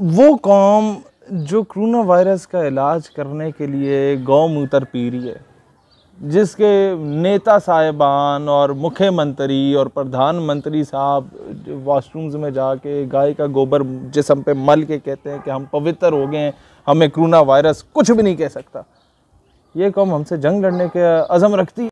वो कौम जो करोना वायरस का इलाज करने के लिए गौमूत्र पी रही है जिसके नेता साहिबान और मुख्यमंत्री और प्रधानमंत्री साहब वॉशरूम्स में जाके गाय का गोबर जिसम पे मल के कहते हैं कि हम पवित्र हो गए हैं हमें करोना वायरस कुछ भी नहीं कह सकता ये कौम हमसे जंग लड़ने का अज़म रखती है